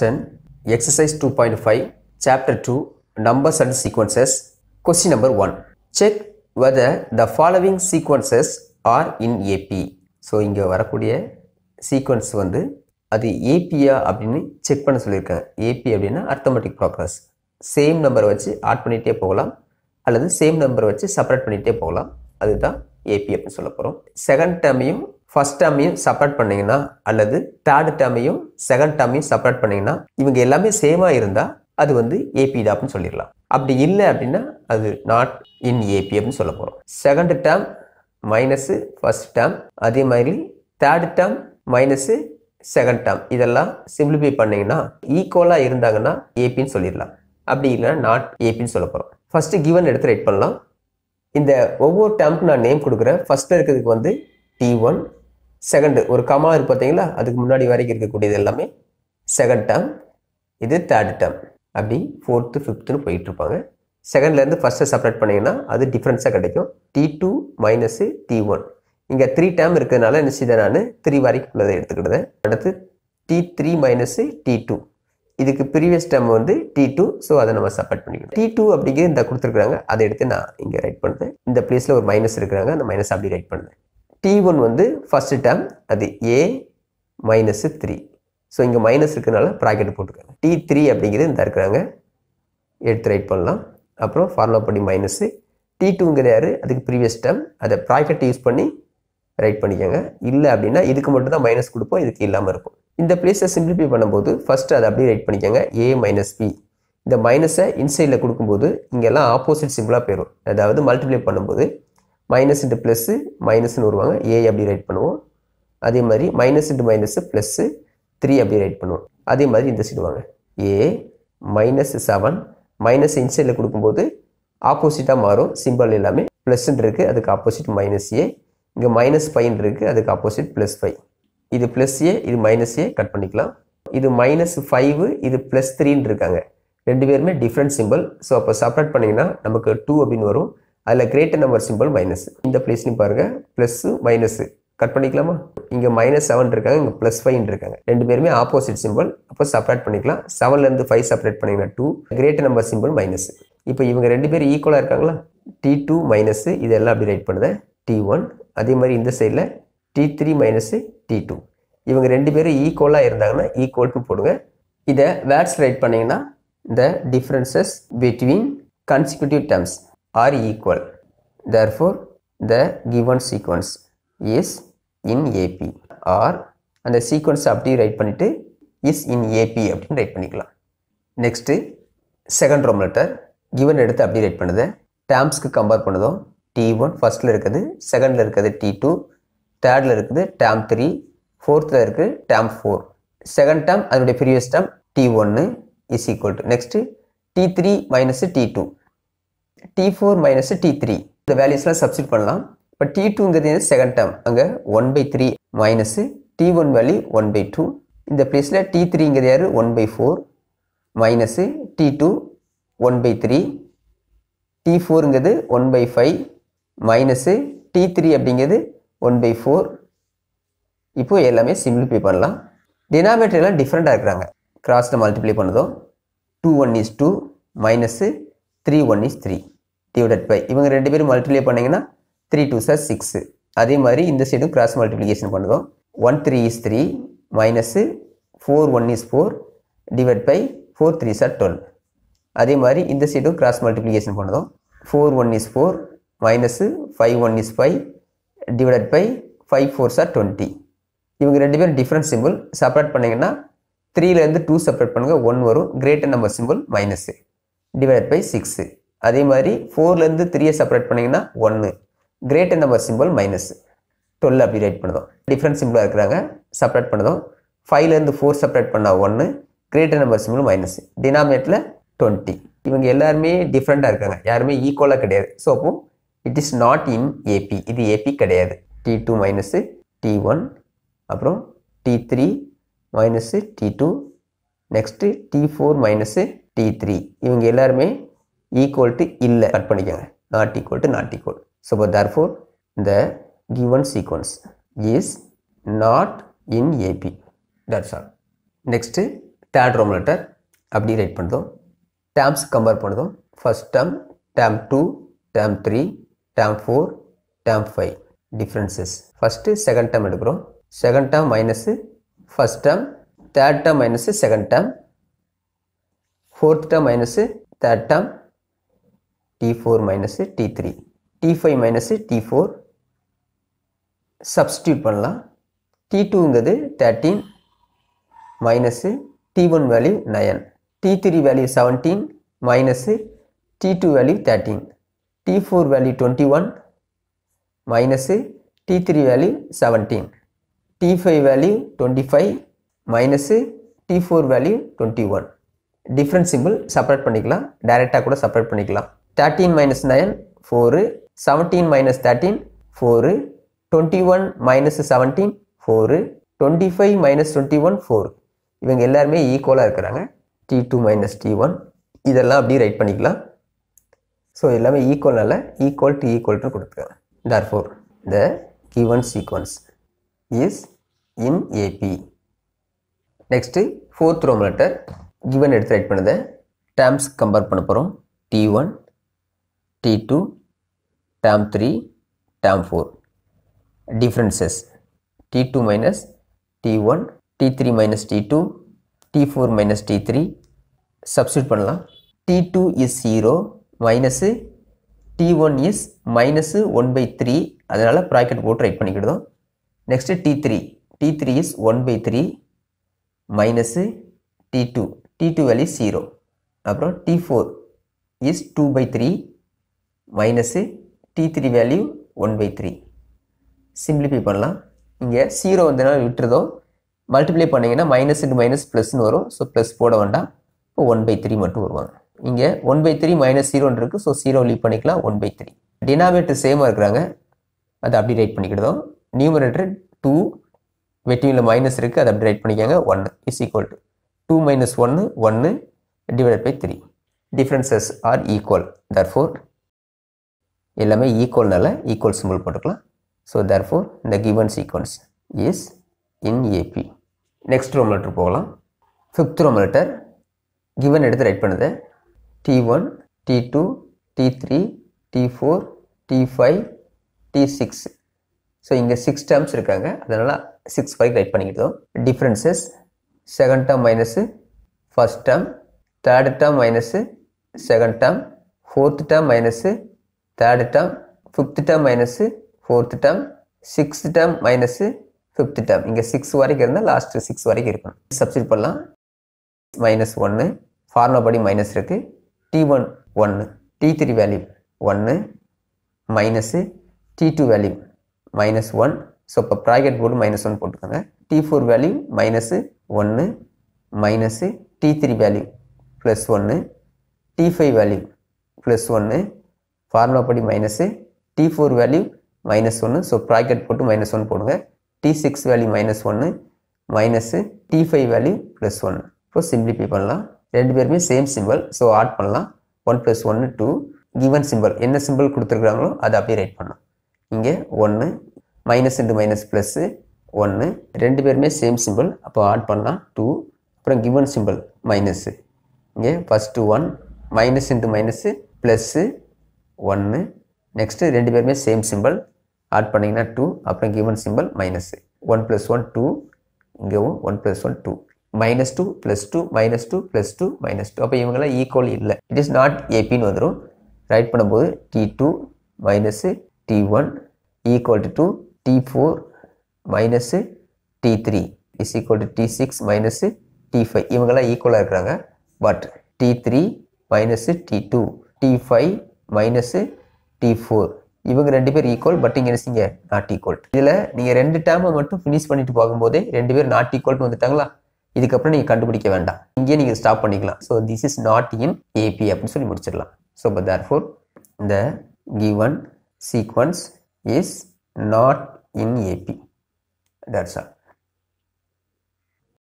Ten exercise two point five chapter two numbers and Sequences. Question number one check whether the following sequences are in AP so இங்கே வரக்கூடிய sequence வந்து அது ஏபியா அப்படின்னு check பண்ண சொல்லியிருக்கேன் AB அப்படின்னா arithmetic progress same நம்பரை வச்சு ஆட் பண்ணிகிட்டே போகலாம் அல்லது சேம் நம்பரை வச்சு செப்பரேட் பண்ணிகிட்டே போகலாம் அதுதான் ஏபி அப்படின்னு சொல்ல போகிறோம் செகண்ட் டேர்மையும் ஃபஸ்ட் டேர்மையும் சப்போர்ட் பண்ணிங்கன்னா அல்லது தேர்ட் டேர்மையும் செகண்ட் டேர்மையும் சப்போர்ட் பண்ணிங்கன்னா இவங்க எல்லாமே சேமாக இருந்தால் அது வந்து ஏபிடாப்னு சொல்லிடலாம் அப்படி இல்லை அப்படின்னா அது நாட் இன் ஏபி அப்படின்னு சொல்ல போகிறோம் second term minus first term அதே மாதிரி third term minus second term இதெல்லாம் சிம்பிளிஃபை பண்ணிங்கன்னா ஈக்குவலாக இருந்தாங்கன்னா ஏபின்னு சொல்லிடலாம் அப்படி இல்லைன்னா நாட் ஏபின்னு சொல்ல போகிறோம் ஃபஸ்ட்டு கிவன் எடுத்து ரைட் பண்ணலாம் இந்த ஒவ்வொரு டேர்முக்கு நான் நேம் கொடுக்குறேன் ஃபஸ்ட்டில் இருக்கிறதுக்கு வந்து டி ஒன் செகண்டு ஒரு கமா இருக்கு பார்த்தீங்களா அதுக்கு முன்னாடி வரைக்கும் இருக்கக்கூடியது எல்லாமே செகண்ட் டேர்ம் இது தேர்ட் டேர்ம் அப்படி ஃபோர்த்து ஃபிஃப்த்துன்னு போயிட்டுருப்பாங்க செகண்ட்லேருந்து ஃபஸ்ட்டை செப்பரேட் பண்ணிங்கன்னா அது டிஃப்ரென்ஸாக கிடைக்கும் t two minus D one இங்கே த்ரீ டேர்ம் இருக்கிறதுனால என்ன நான் த்ரீ வரைக்கும் உள்ளதை எடுத்துக்கிட்டேன் அடுத்து t three minus D two இதுக்கு ப்ரீவியஸ் டேர்ம் வந்து டி டூ ஸோ அதை நம்ம சப்போர்ட் பண்ணிக்கணும் டி டூ அப்படிங்கிறது இந்த கொடுத்துருக்குறாங்க அதை எடுத்து நான் இங்கே ரைட் பண்ணுறேன் இந்த பிளேஸில் ஒரு மைனஸ் இருக்கிறாங்க அந்த மைனஸ் அப்படி ரைட் பண்ணுறேன் டி ஒன் வந்து first term அது ஏ minus த்ரீ ஸோ இங்கே மைனஸ் இருக்கிறனால ப்ராக்கெட் போட்டுருக்காங்க டி த்ரீ அப்படிங்கிறது இந்த இருக்கிறாங்க எடுத்து ரைட் பண்ணலாம் அப்புறம் ஃபார்முலா படி minus டி டூங்கிற யார் அதுக்கு ப்ரீவியஸ் term அதை ப்ராக்கெட் யூஸ் பண்ணி ரைட் பண்ணிக்கோங்க இல்லை அப்படின்னா இதுக்கு மட்டும் தான் மைனஸ் கொடுப்போம் இதுக்கு இல்லாமல் இருக்கும் இந்த பிளேஸை simplify பண்ணும்போது ஃபஸ்ட்டு அதை அப்படியே ரைட் பண்ணிக்கோங்க ஏ மைனஸ் பி இந்த மைனஸை இன்சைடில் கொடுக்கும்போது இங்கெல்லாம் ஆப்போசிட் சிம்பிளாக போயிடும் அதாவது மல்டிப்ளை பண்ணும்போது மைனஸ் இன்ட்டு ப்ளஸ்ஸு மைனஸ்னு வருவாங்க ஏ அப்படி ரைட் பண்ணுவோம் அதே மாதிரி minus into minus plus three அப்படி ரைட் பண்ணுவோம் அதே மாதிரி இந்த சைடு வாங்க ஏ மைனஸ் செவன் மைனஸ் இன்சைடில் கொடுக்கும்போது ஆப்போசிட்டாக மாறும் சிம்பிள் எல்லாமே ப்ளஸ்ன்னு இருக்குது அதுக்கு ஆப்போசிட் மைனஸ் ஏ இங்கே மைனஸ் ஃபைன் இருக்குது அதுக்கு ஆப்போசிட் ப்ளஸ் ஃபைவ் இது ப்ளஸ் ஏ இது மைனஸ் ஏ கட் பண்ணிக்கலாம் இது மைனஸ் ஃபைவ் இது ப்ளஸ் த்ரீன்னு இருக்காங்க ரெண்டு பேருமே டிஃப்ரெண்ட் சிம்பிள் ஸோ அப்போ செப்பரேட் பண்ணிங்கன்னா நமக்கு டூ அப்படின்னு வரும் அதில் கிரேட்டர் நம்பர் சிம்பிள் மைனஸ் இந்த பிளேஸ்லையும் பாருங்கள் ப்ளஸ்ஸு மைனஸு கட் பண்ணிக்கலாமா இங்கே மைனஸ் செவன் இருக்காங்க இங்கே ப்ளஸ் ஃபைவ் இருக்காங்க ரெண்டு பேருமே ஆப்போசிட் சிம்பிள் அப்போ செப்பரேட் பண்ணிக்கலாம் செவன்லேருந்து ஃபைவ் செப்பரேட் பண்ணிங்கன்னா two greater number simple minus இப்போ இவங்க ரெண்டு பேரும் ஈக்குவலாக இருக்காங்களா டி டூ மைனஸு இதெல்லாம் அப்படி ரைட் பண்ணுதேன் டி ஒன் அதே மாதிரி இந்த சைடில் t three minus D two இவங்க ரெண்டு பேரும் ஈக்குவலாக இருந்தாங்கன்னா ஈக்குவல் டு போடுங்க இதை வேர்ட்ஸ் ரைட் பண்ணிங்கன்னா இந்த differences between consecutive terms are equal. Therefore, the given sequence is in AP or அந்த சீக்வன்ஸ் அப்படியே ரைட் பண்ணிவிட்டு இஸ் இன் ஏபி அப்படின்னு ரைட் பண்ணிக்கலாம் next second row letter given எடுத்து அப்படியே ரைட் பண்ணுது டேம்ஸ்க்கு கம்பேர் பண்ணதும் டி ஒன் ஃபஸ்ட்டில் இருக்குது செகண்டில் இருக்குது டி டூ தேர்டில் இருக்குது டேம் த்ரீ ஃபோர்த்தில் இருக்குது டேம் ஃபோர் செகண்ட் டேம் அதனுடைய ப்ரீவியஸ் டேம் டி ஒன்று is equal to next t three minus D two D four T3. T three இந்த வேலியுஸ்லாம் சப்சிட் பண்ணலாம் இப்போ டி டூங்கிறது செகண்ட் டேர்ம் அங்கே one by three minus D one value one by two இந்த ப்ளேஸில் t த்ரீங்கிறது யார் one by four minus D two one by three t ஃபோருங்கிறது one by five minus D three அப்படிங்கிறது ஒன் பை ஃபோர் இப்போது எல்லாமே simplify பண்ணலாம் denominator எல்லாம் டிஃப்ரெண்ட்டாக இருக்கிறாங்க கிராஸில் மல்டிப்ளை பண்ணதோ two one is two minus three one is three divided by இவங்க ரெண்டு பேரும் மல்டிப்ளை பண்ணிங்கன்னா த்ரீ டூ சார் சிக்ஸு அதே மாதிரி இந்த சைடும் கிராஸ் மல்டிப்ளிகேஷன் பண்ணுவோம் one three is three minus four one is four divide by four three சார் டுவெல் அதே மாதிரி இந்த சைடும் கிராஸ் மல்டிப்ளிகேஷன் பண்ணுவோம் four one is four minus five one is five divided by five four சார் twenty இவங்க ரெண்டு பேரும் டிஃப்ரெண்ட் சிம்பிள் செப்பரேட் பண்ணிங்கன்னா த்ரீலேருந்து டூ செப்பரேட் பண்ணுங்கள் ஒன் வரும் greater number simple minus divide by six அதே மாதிரி ஃபோர்லேருந்து த்ரீயை செப்பரேட் பண்ணிங்கன்னா ஒன்று greater number simple minus twelve அப்படி ரைட் பண்ணதும் டிஃப்ரெண்ட் சிம்பிளாக இருக்கிறாங்க செப்பரேட் பண்ணதும் ஃபைவ்லேருந்து ஃபோர் செப்பரேட் பண்ணால் ஒன்று கிரேட்டர் நம்பர் சிம்பிள் மைனஸ் டினாமினேட்டில் டுவெண்ட்டி இவங்க எல்லாருமே டிஃப்ரெண்ட்டாக இருக்காங்க யாருமே ஈக்குவலாக கிடையாது ஸோ அப்போ it is not in AP இது ஏபி கிடையாது t two minus D one அப்புறம் t three minus D two next t four minus D three இவங்க எல்லாருமே ஈக்குவல் டு இல்லை கட் பண்ணிக்கோங்க not equal to not equal so இப்போ four இந்த given sequence is not in AP that's all next third row letter அப்படி right பண்ணுறோம் terms compare பண்ணுறோம் first term term two term three term four term five differences first second term எடுக்கிறோம் second term minus first term third term minus second term fourth term minus third term t four minus t three t five minus t four substitute பண்ணலாம் t டூங்கிறது thirteen minus D one value nine t three value seventeen minus D two value thirteen t four value twenty one minus D three value seventeen t five value twenty five minus D four value twenty one different simple separate பண்ணிக்கலாம் direct கூட separate பண்ணிக்கலாம் 13 minus 9 four seventeen minus 13 four twenty one minus seventeen 25 minus five minus twenty one four இவங்க எல்லாருமே ஈக்குவலாக இருக்கிறாங்க t two minus t one இதெல்லாம் அப்படியே right பண்ணிக்கலாம் ஸோ எல்லாமே ஈக்குவல்னால ஈக்குவல் டு ஈக்குவல்னு கொடுத்துருக்காங்க therefore the given sequence is in AP next 4th row letter given எடுத்து ரைட் பண்ணதை terms கம்பேர் பண்ண போகிறோம் t one t two term three term four differences t two minus t one t three minus t two D four minus t three substitute பண்ணலாம் t two is zero minus D one is one by three அதனால் bracket போட்டு right பண்ணிக்கிடுதோம் next t three t three is one by three minus D two T2 value is 0 அப்புறம் T4 is 2 by 3 minus T3 value 1 by 3 simplify பண்ணலாம் இங்கே zero வந்ததுனால விட்டுருதோ multiply பண்ணிங்கன்னா minus into minus ப்ளஸ்னு வரும் ஸோ ப்ளஸ் போட வேண்டாம் இப்போ ஒன் பை த்ரீ மட்டும் வருவாங்க இங்கே ஒன் பை த்ரீ மைனஸ் 0 இருக்குது ஸோ 0 லீவ் பண்ணிக்கலாம் one by three denominator same இருக்கிறாங்க அதை அப்படி ரைட் பண்ணிக்கிட்டதும் numerator டூ வெட்டியில் மைனஸ் இருக்குது அதை அப்படி ரைட் பண்ணிக்காங்க 1 is equal to 2 minus 1, 1 divided by 3. Differences are equal. Therefore, எல்லாமே equal நல equal symbol போட்டுக்கலாம். So, therefore, the given sequence is in AP. Next row letter போகலாம். Fifth row letter, given எடுத்து write பண்ணது. T1, T2, T3, T4, T5, T6. So, இங்க 6 terms இருக்காங்க. அதனால் 6 வரைக்கு write பண்ணிக்கிட்டோம். Differences 1. second term minus first term, third term minus second term, fourth term minus third term, fifth term minus fourth term, sixth term minus fifth term இங்கே six வரைக்கும் இருந்தால் last six வரைக்கும் இருக்கணும் substitute பண்ணலாம் minus ஒன்று formula படி minus இருக்குது t one t3 t three value ஒன்று minus D two value minus one so இப்போ ப்ராக்கெட் போர்டு மைனஸ் ஒன் போட்டுக்கோங்க டி ஃபோர் வேல்யூ மைனஸு ஒன்று minus t three value plus ஒன்று டி ஃபைவ் வேல்யூ ப்ளஸ் ஒன்று படி minus D four value minus ஒன்று so bracket போட்டு மைனஸ் ஒன் போடுங்க டி சிக்ஸ் வேல்யூ மைனஸ் ஒன்று T5 D five value plus ஒன்று இப்போ சிம்பிளிஃபை பண்ணலாம் ரெண்டு பேருமே சேம் சிம்பிள் ஸோ ஆட் பண்ணலாம் ஒன் ப்ளஸ் ஒன்று டூ கிவன் சிம்பிள் என்ன symbol குடுத்திருக்கிறாங்களும் அதை அப்படியே ரைட் பண்ணலாம் இங்கே ஒன்று மைனஸ் இன்ட்டு மைனஸ் ப்ளஸ்ஸு ஒன்று ரெண்டு பேருமே சேம் சிம்பிள் அப்போ ஆட் பண்ணலாம் டூ அப்புறம் கிவன் சிம்பிள் மைனஸ்ஸு இங்கே first one minus into minus plus ஒன்று நெக்ஸ்ட்டு ரெண்டு பேருமே சேம் சிம்பிள் ஆட் பண்ணிங்கன்னா டூ அப்புறம் given simple minus one plus one two இங்கேவும் one plus one two minus two plus two minus two plus two minus two அப்போ இவங்களாம் equal இல்லை it is not ஏபின்னு வந்துடும் ரைட் பண்ணும்போது T two minus D one equal to two D four minus D three is equal to T six minus T five இவங்கெல்லாம் ஈக்குவலாக இருக்கிறாங்க but T three minus D two T five minus D four இவங்க ரெண்டு பேர் equal but இங்கே நினைச்சிங்க not equal இதில் நீங்கள் ரெண்டு டேர்மை மட்டும் ஃபினிஷ் பண்ணிட்டு போகும்போதே ரெண்டு பேர் நாட் ஈக்குவல்னு வந்துட்டாங்களா இதுக்கப்புறம் நீங்கள் கண்டுபிடிக்க வேண்டாம் இங்கேயே நீங்கள் ஸ்டாப் பண்ணிக்கலாம் so this is not in AP அப்படின்னு சொல்லி முடிச்சிடலாம் ஸோ பட் தேர் ஃபோர் இந்த given sequence is not in AP That's all.